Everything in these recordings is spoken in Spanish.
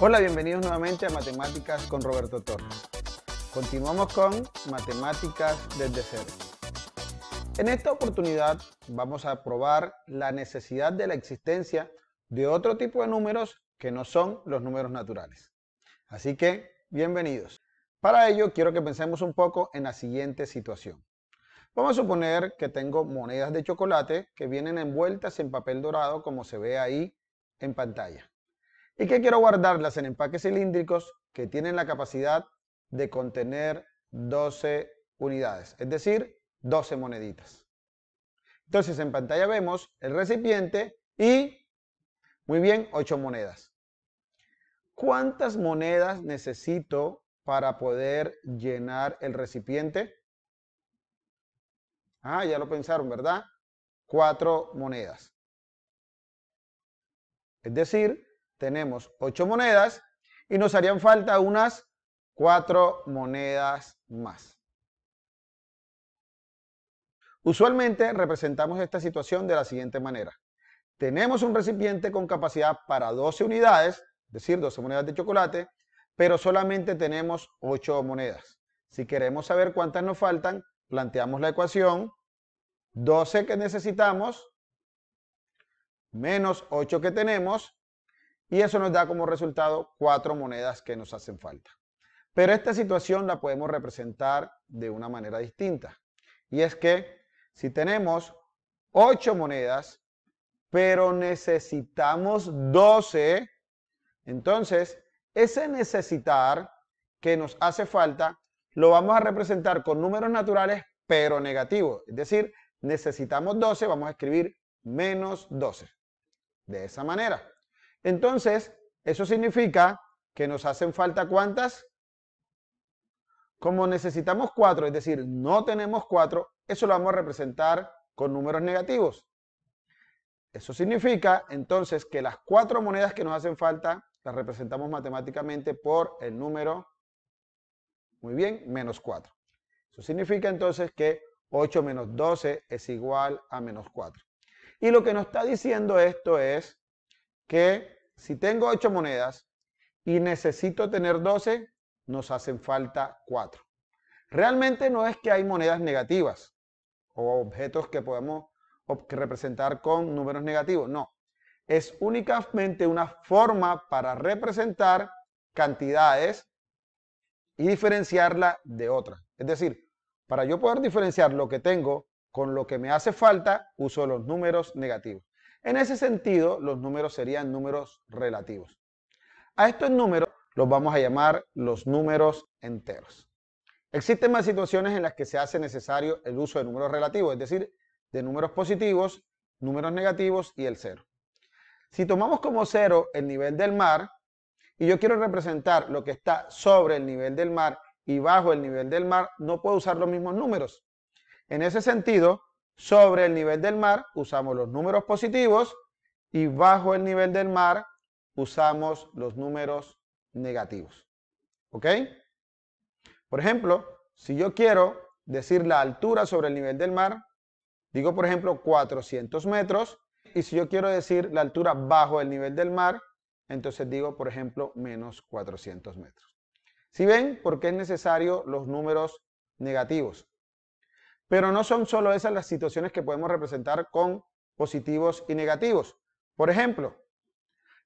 Hola, bienvenidos nuevamente a Matemáticas con Roberto Torres. Continuamos con Matemáticas desde cero. En esta oportunidad vamos a probar la necesidad de la existencia de otro tipo de números que no son los números naturales. Así que, bienvenidos. Para ello, quiero que pensemos un poco en la siguiente situación. Vamos a suponer que tengo monedas de chocolate que vienen envueltas en papel dorado como se ve ahí en pantalla y que quiero guardarlas en empaques cilíndricos que tienen la capacidad de contener 12 unidades, es decir, 12 moneditas. Entonces en pantalla vemos el recipiente y, muy bien, 8 monedas. ¿Cuántas monedas necesito para poder llenar el recipiente? Ah, ya lo pensaron, ¿verdad? Cuatro monedas. Es decir, tenemos 8 monedas y nos harían falta unas 4 monedas más. Usualmente representamos esta situación de la siguiente manera. Tenemos un recipiente con capacidad para 12 unidades, es decir, 12 monedas de chocolate, pero solamente tenemos 8 monedas. Si queremos saber cuántas nos faltan, planteamos la ecuación 12 que necesitamos menos 8 que tenemos y eso nos da como resultado cuatro monedas que nos hacen falta. Pero esta situación la podemos representar de una manera distinta. Y es que si tenemos ocho monedas, pero necesitamos 12, entonces ese necesitar que nos hace falta lo vamos a representar con números naturales, pero negativos. Es decir, necesitamos 12, vamos a escribir menos 12. De esa manera. Entonces, eso significa que nos hacen falta cuántas. Como necesitamos cuatro, es decir, no tenemos cuatro, eso lo vamos a representar con números negativos. Eso significa entonces que las cuatro monedas que nos hacen falta las representamos matemáticamente por el número, muy bien, menos 4. Eso significa entonces que 8 menos 12 es igual a menos 4. Y lo que nos está diciendo esto es que si tengo 8 monedas y necesito tener 12, nos hacen falta 4. Realmente no es que hay monedas negativas o objetos que podemos representar con números negativos, no. Es únicamente una forma para representar cantidades y diferenciarla de otras. Es decir, para yo poder diferenciar lo que tengo con lo que me hace falta, uso los números negativos. En ese sentido, los números serían números relativos. A estos números los vamos a llamar los números enteros. Existen más situaciones en las que se hace necesario el uso de números relativos, es decir, de números positivos, números negativos y el cero. Si tomamos como cero el nivel del mar, y yo quiero representar lo que está sobre el nivel del mar y bajo el nivel del mar, no puedo usar los mismos números. En ese sentido, sobre el nivel del mar usamos los números positivos y bajo el nivel del mar usamos los números negativos. ¿Ok? Por ejemplo, si yo quiero decir la altura sobre el nivel del mar, digo por ejemplo 400 metros, y si yo quiero decir la altura bajo el nivel del mar, entonces digo por ejemplo menos 400 metros. Si ¿Sí ven por qué es necesario los números negativos? Pero no son solo esas las situaciones que podemos representar con positivos y negativos. Por ejemplo,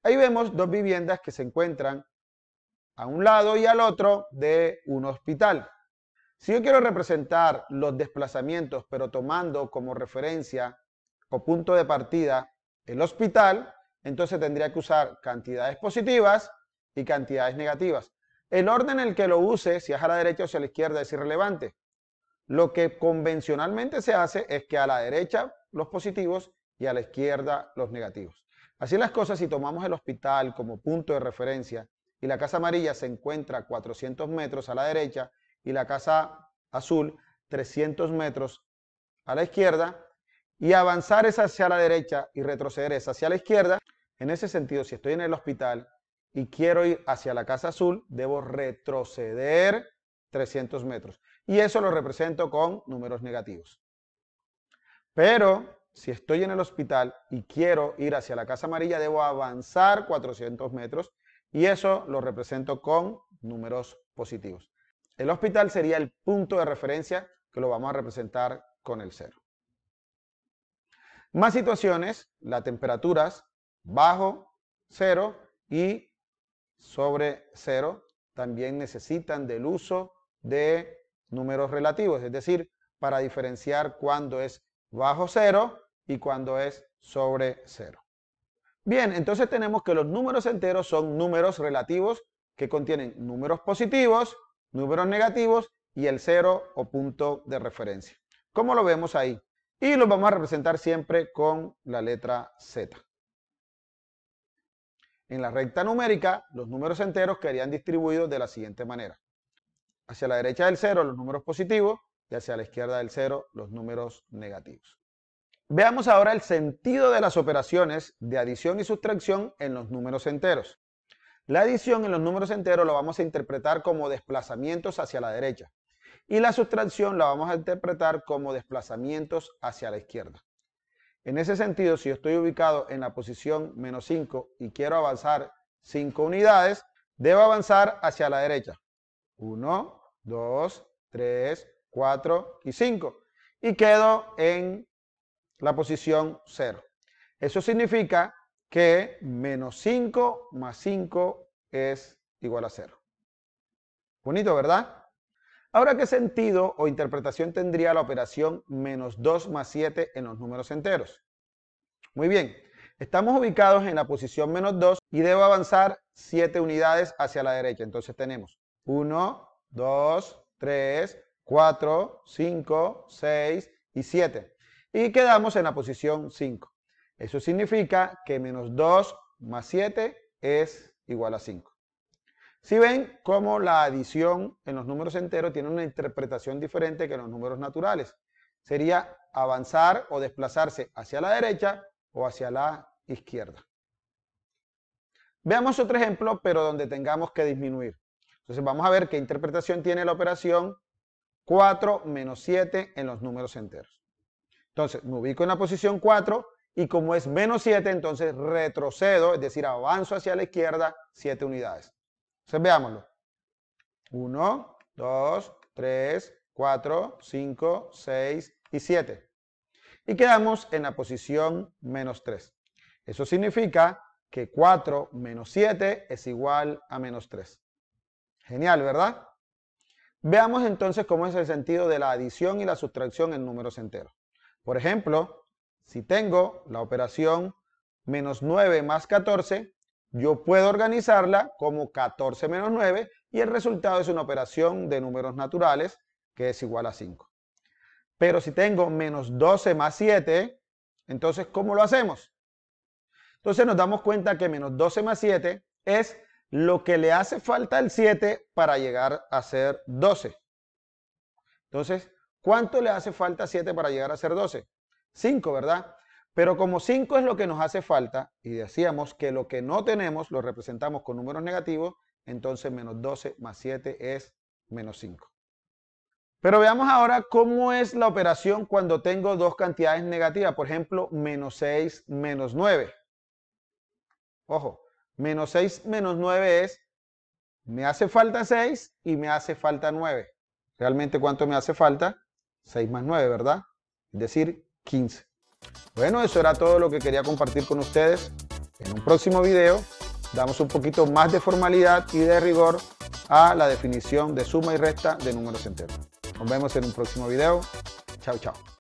ahí vemos dos viviendas que se encuentran a un lado y al otro de un hospital. Si yo quiero representar los desplazamientos, pero tomando como referencia o punto de partida el hospital, entonces tendría que usar cantidades positivas y cantidades negativas. El orden en el que lo use, si es a la derecha o si a la izquierda, es irrelevante. Lo que convencionalmente se hace es que a la derecha los positivos y a la izquierda los negativos. Así las cosas, si tomamos el hospital como punto de referencia y la casa amarilla se encuentra 400 metros a la derecha y la casa azul 300 metros a la izquierda y avanzar es hacia la derecha y retroceder es hacia la izquierda, en ese sentido, si estoy en el hospital y quiero ir hacia la casa azul, debo retroceder 300 metros. Y eso lo represento con números negativos. Pero si estoy en el hospital y quiero ir hacia la casa amarilla, debo avanzar 400 metros y eso lo represento con números positivos. El hospital sería el punto de referencia que lo vamos a representar con el cero. Más situaciones, las temperaturas bajo cero y sobre cero también necesitan del uso de números relativos, es decir, para diferenciar cuando es bajo cero y cuando es sobre cero. Bien, entonces tenemos que los números enteros son números relativos que contienen números positivos, números negativos y el cero o punto de referencia. ¿Cómo lo vemos ahí? Y los vamos a representar siempre con la letra Z. En la recta numérica, los números enteros quedarían distribuidos de la siguiente manera hacia la derecha del 0 los números positivos y hacia la izquierda del 0 los números negativos. Veamos ahora el sentido de las operaciones de adición y sustracción en los números enteros. La adición en los números enteros lo vamos a interpretar como desplazamientos hacia la derecha y la sustracción la vamos a interpretar como desplazamientos hacia la izquierda. En ese sentido, si yo estoy ubicado en la posición menos 5 y quiero avanzar 5 unidades, debo avanzar hacia la derecha. 1, 2, 3, 4 y 5. Y quedo en la posición 0. Eso significa que menos 5 más 5 es igual a 0. Bonito, ¿verdad? Ahora, ¿qué sentido o interpretación tendría la operación menos 2 más 7 en los números enteros? Muy bien, estamos ubicados en la posición menos 2 y debo avanzar 7 unidades hacia la derecha. Entonces tenemos 1, 2, 3, 4, 5, 6 y 7. Y quedamos en la posición 5. Eso significa que menos 2 más 7 es igual a 5. Si ven cómo la adición en los números enteros tiene una interpretación diferente que en los números naturales. Sería avanzar o desplazarse hacia la derecha o hacia la izquierda. Veamos otro ejemplo, pero donde tengamos que disminuir. Entonces vamos a ver qué interpretación tiene la operación 4 menos 7 en los números enteros. Entonces me ubico en la posición 4 y como es menos 7, entonces retrocedo, es decir, avanzo hacia la izquierda 7 unidades. Entonces veámoslo. 1, 2, 3, 4, 5, 6 y 7. Y quedamos en la posición menos 3. Eso significa que 4 menos 7 es igual a menos 3. Genial, ¿verdad? Veamos entonces cómo es el sentido de la adición y la sustracción en números enteros. Por ejemplo, si tengo la operación menos 9 más 14, yo puedo organizarla como 14 menos 9 y el resultado es una operación de números naturales que es igual a 5. Pero si tengo menos 12 más 7, entonces ¿cómo lo hacemos? Entonces nos damos cuenta que menos 12 más 7 es lo que le hace falta al 7 para llegar a ser 12. Entonces, ¿cuánto le hace falta 7 para llegar a ser 12? 5, ¿verdad? Pero como 5 es lo que nos hace falta, y decíamos que lo que no tenemos lo representamos con números negativos, entonces menos 12 más 7 es menos 5. Pero veamos ahora cómo es la operación cuando tengo dos cantidades negativas, por ejemplo, menos 6, menos 9. Ojo, Menos 6 menos 9 es, me hace falta 6 y me hace falta 9. ¿Realmente cuánto me hace falta? 6 más 9, ¿verdad? Es decir, 15. Bueno, eso era todo lo que quería compartir con ustedes. En un próximo video damos un poquito más de formalidad y de rigor a la definición de suma y resta de números enteros. Nos vemos en un próximo video. Chao, chao.